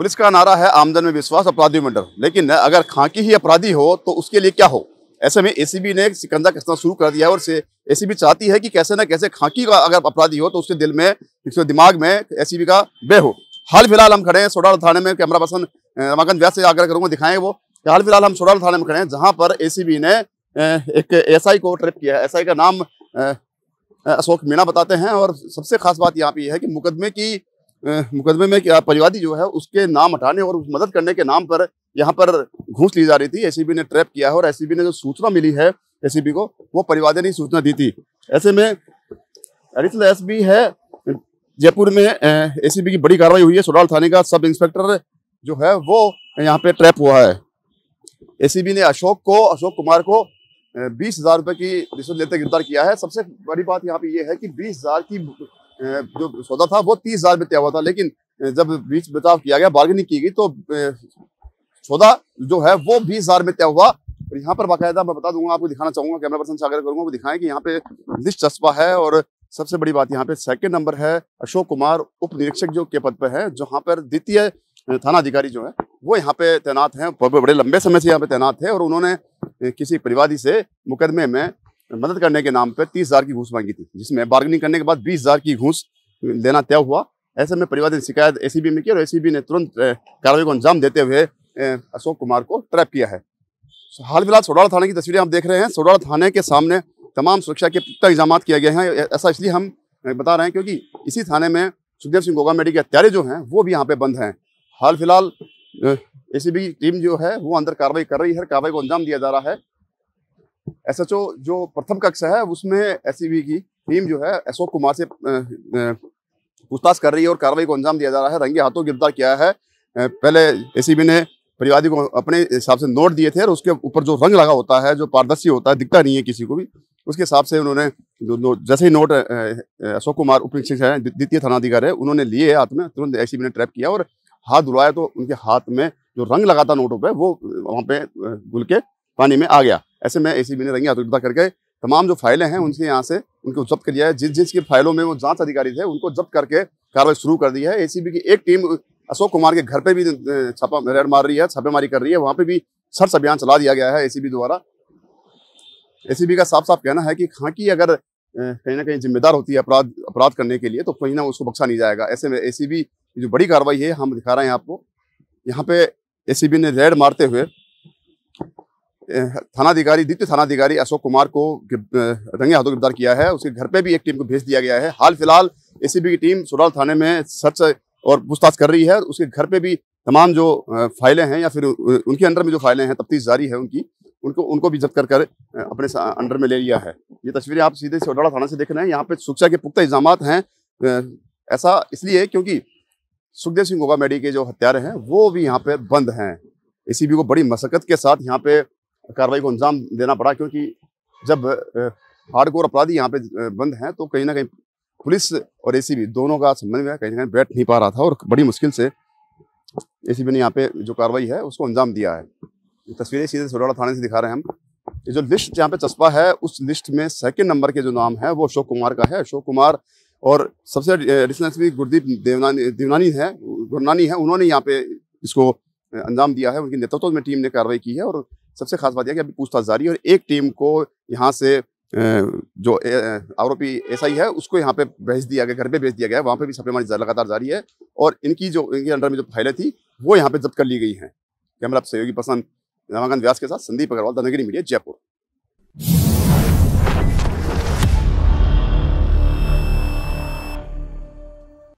police का नारा है आमदन में विश्वास अपराधी में डर लेकिन अगर खांकी ही अपराधी हो तो उसके लिए क्या हो ऐसे में एसीबी ने सिकंदा कसना शुरू कर दिया है और एसीबी चाहती है कि कैसे ना कैसे खांकी का अगर अपराधी हो तो उसके दिल में उसके दिमाग में एसीबी का बे हो हाल फिलहाल हम खड़े हैं सोडाल थाने में कैमरा पर्सन रमाकांत व्यास से आग्रह करूंगा दिखाएं वो हाल फिलहाल हम सोडाल थाने में खड़े हैं जहाँ पर ए ने एक एस को ट्रिप किया है एस का नाम अशोक मीणा बताते हैं और सबसे खास बात यहाँ पे यह है कि मुकदमे की मुकदमे में परिवादी जो है उसके नाम हटाने और मदद करने के नाम पर यहाँ पर घूस ली जा रही थी एसीबी e ने ट्रैप किया है और एसीबी e ने जो सूचना मिली है एसीबी e को वो परिवादी ने सूचना दी थी ऐसे में एडिशनल एसबी है जयपुर में एसीबी की बड़ी कार्रवाई हुई है सोडाल थाने का सब इंस्पेक्टर जो है वो यहाँ पे ट्रैप हुआ है ए ने अशोक को अशोक कुमार को बीस हजार रुपए की रिश्वत लेते गिरफ्तार किया है सबसे बड़ी बात यहाँ पे ये यह है कि बीस हजार की जो सौदा था वो तीस हजार में तय हुआ था लेकिन जब बीच बचाव किया गया बार्गेनिंग की गई तो सौदा जो है वो बीस हजार में तय हुआ और यहाँ पर बाकायदा मैं बता दूंगा आपको दिखाना चाहूंगा कैमरा पर्सन से आग्रह करूंगा वो दिखाएं कि यहाँ पे लिस्ट चस्पा है और सबसे बड़ी बात यहाँ पे सेकंड नंबर है अशोक कुमार उप निरीक्षक जो के पद पर है जहाँ पर द्वितीय थाना अधिकारी जो है वो यहाँ पे तैनात हैं बड़े लंबे समय से यहाँ पे तैनात थे और उन्होंने किसी परिवादी से मुकदमे में मदद करने के नाम पर तीस हज़ार की घूस मांगी थी जिसमें बार्गेनिंग करने के बाद बीस हज़ार की घूस देना तय हुआ ऐसे में परिवार ने शिकायत एसीबी में की और बी ने तुरंत कार्रवाई को अंजाम देते हुए अशोक कुमार को ट्रैप किया है हाल फिलहाल सोडाड़ा थाने की तस्वीरें आप देख रहे हैं सोडाड़ा थाने के सामने तमाम सुरक्षा के पुख्ता इंजाम किए गए हैं ऐसा इसलिए हम बता रहे हैं क्योंकि इसी थाने में सुखदेव सिंह गोगा मेडी के हत्यारे जो हैं वो भी यहाँ पे बंद हैं हाल फिलहाल एसीबी टीम जो है वो अंदर कार्रवाई कर रही है कार्रवाई को अंजाम दिया जा रहा है एसएचओ जो प्रथम कक्षा है उसमें एससीबी e की टीम जो है अशोक कुमार से पूछताछ कर रही है और कार्रवाई को अंजाम दिया जा रहा है रंगे हाथों गिरफ्तार किया है पहले बी e ने परिवादी को अपने हिसाब से नोट दिए थे और उसके ऊपर जो रंग लगा होता है जो पारदर्शी होता है दिखता नहीं है किसी को भी उसके हिसाब से उन्होंने जो जैसे ही नोट अशोक कुमार उप निरीक्षक है द्वितीय थानाधिकारी है उन्होंने लिए हाथ में तुरंत एसीबी e ने ट्रैप किया और हाथ धुलाया तो उनके हाथ में जो रंग लगा था नोटों पर वो वहाँ पे घुल के पानी में आ गया ऐसे में ए सी बी ने रंगे हाथों करके तमाम जो फाइलें हैं उनसे यहाँ से उनको जब्त कर दिया है जिस जिसकी फाइलों में वो जांच अधिकारी थे उनको जब्त करके कार्रवाई शुरू कर दी है एसीबी की एक टीम अशोक कुमार के घर पे भी छापा रेड मार रही है छापेमारी कर रही है वहाँ पे भी सर्च अभियान चला दिया गया है एसीबी द्वारा एसीबी का साफ साफ कहना है कि खांकी अगर कहीं ना कहीं जिम्मेदार होती है अपराध अपराध करने के लिए तो कहीं ना उसको बख्शा नहीं जाएगा ऐसे में बी की जो बड़ी कार्रवाई है हम दिखा रहे हैं आपको यहाँ पे बी ने रेड मारते हुए थानाधिकारी द्वितीय थानाधिकारी अशोक कुमार को रंगे हाथों गिरफ्तार किया है उसके घर पे भी एक टीम को भेज दिया गया है हाल फिलहाल एसीबी की टीम सुराल थाने में सर्च और पूछताछ कर रही है उसके घर पे भी तमाम जो फाइलें हैं या फिर उनके अंडर में जो फाइलें हैं तफ्तीश जारी है उनकी उनको उनको भी जब्त कर कर अपने अंडर में ले लिया है ये तस्वीरें आप सीधे सोडाड़ा थाना से देख रहे हैं यहाँ पे सुरक्षा के पुख्ता इल्जाम हैं ऐसा इसलिए क्योंकि सुखदेव सिंह गोगा मेडी के जो हत्यारे हैं वो भी यहाँ पे बंद हैं एसीबी को बड़ी मशक्कत के साथ यहाँ पे कार्रवाई को अंजाम देना पड़ा क्योंकि जब हार्ड कोर अपराधी यहाँ पे बंद हैं तो कहीं ना कहीं पुलिस और ए दोनों का संबंध में कहीं ना कहीं बैठ नहीं पा रहा था और बड़ी मुश्किल से ए ने यहाँ पे जो कार्रवाई है उसको अंजाम दिया है तस्वीरें सीधे सोलहड़ा थाने से दिखा रहे हैं हम ये जो लिस्ट यहाँ पे चस्पा है उस लिस्ट में सेकेंड नंबर के जो नाम है वो अशोक कुमार का है अशोक कुमार और सबसे एडिशनल भी गुरदीप देवनानी देवनानी है गुरनानी है उन्होंने यहाँ पे इसको अंजाम दिया है उनके नेतृत्व में टीम ने कार्रवाई की है और सबसे खास बात यह कि अभी पूछताछ जारी है और एक टीम को यहाँ से जो आरोपी एस है उसको यहाँ पे भेज दिया गया घर पे भेज दिया गया वहाँ पे भी छापेमारी लगातार जारी है और इनकी जो इनके अंडर में जो फाइलें थी वो यहाँ पे जब्त कर ली गई हैं कैमरा सहयोगी पसंद रमाकांत व्यास के साथ संदीप अग्रवाल दनगिरी मीडिया जयपुर